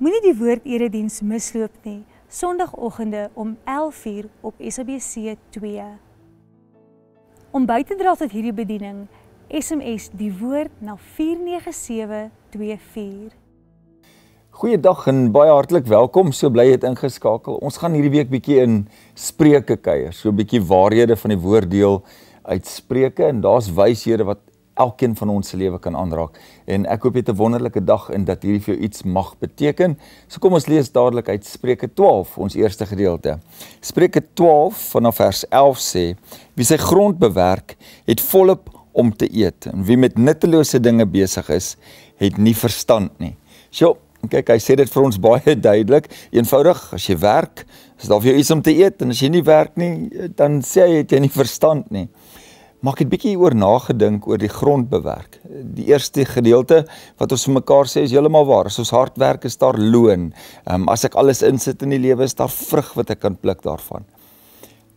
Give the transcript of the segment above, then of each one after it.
Moenie die woord erediens misloop nie. Sondagoggende om 11:00 op SABC 2. Om by te dra tot hierdie bediening, SMS die woord na 49724. Goeiedag en baie hartlik welkom. So bly jy het ingeskakel. Ons gaan hierdie week bietjie in Spreuke kuier. So 'n bietjie waarhede van die woord deel uit Spreuke en daar's wyshede wat elkeen van ons se lewe kan aanraak. En ek hoop jy het 'n wonderlike dag en dat hierdie vir jou iets mag beteken. So kom ons lees dadelik uit Spreuke 12, ons eerste gedeelte. Spreuke 12 vanaf vers 11 sê: Wie sy grond bewerk, het volop om te eet, en wie met nuttelose dinge besig is, het nie verstand nie. So Kyk, hy sê dit vir ons baie duidelik, eenvoudig, as jy werk, as daar vir jou iets om te eet en as jy nie werk nie, dan sê hy het jy nie verstand nie. Maar ek het bietjie oor nagedink oor die grondbewerk. Die eerste gedeelte wat ons vir mekaar sê is heeltemal waar. As ons hard werk, is daar loon. Ehm um, as ek alles insit in die lewe, is daar vrug wat ek kan pluk daarvan.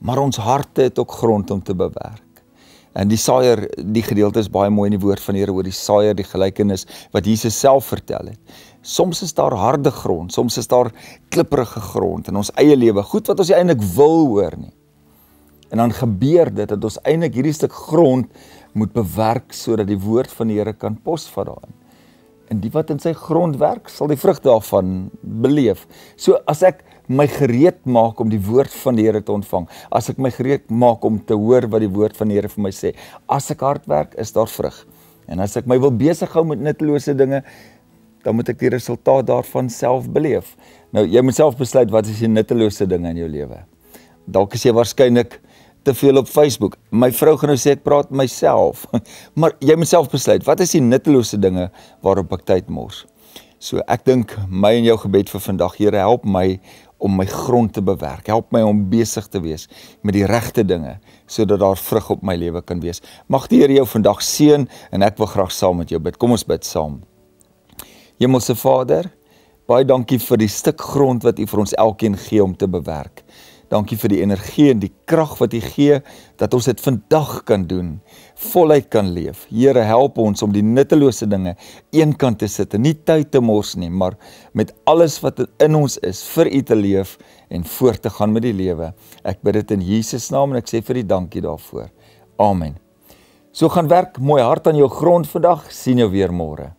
Maar ons harte het ook grond om te bewerk. En die saaier, die gedeelte is baie mooi in die woord van die Here oor die saaier, die gelykenis wat Jesus self vertel het. Soms is daar harde grond, soms is daar klipprige grond in ons eie lewe. Goed wat ons eintlik wil hoor nie. En dan gebeur dit dat ons eintlik hierdie stuk grond moet bewerk sodat die woord van die Here kan posvat daarin. En die wat in sy grond werk, sal die vrug daarvan beleef. So as ek my gereed maak om die woord van die Here te ontvang, as ek my gereed maak om te hoor wat die woord van die Here vir my sê, as ek hard werk, is daar vrug. En as ek my wil besig hou met nuttelose dinge, dan moet ek die resultaat daarvan self beleef. Nou jy moet self besluit wat is die nuttelose dinge in jou lewe. Dalk is jy waarskynlik te veel op Facebook. My vrou gaan nou sê ek praat myself. maar jy moet self besluit, wat is die nuttelose dinge waarop ek tyd mors? So ek dink my en jou gebed vir vandag, Here, help my om my grond te bewerk. Help my om besig te wees met die regte dinge sodat daar vrug op my lewe kan wees. Mag die Here jou vandag seën en ek wil graag saam met jou bid. Kom ons bid saam. Hemelse Vader, baie dankie vir die stuk grond wat U vir ons elkeen gee om te bewerk. Dankie vir die energie en die krag wat U gee dat ons dit vandag kan doen, voluit kan leef. Here, help ons om die nuttelose dinge eenkant te sit en nie tyd te mors nie, maar met alles wat in ons is vir U te leef en voort te gaan met die lewe. Ek bid dit in Jesus naam en ek sê vir die dankie daarvoor. Amen. So gaan werk mooi hard aan jou grond vandag. Sien jou weer môre.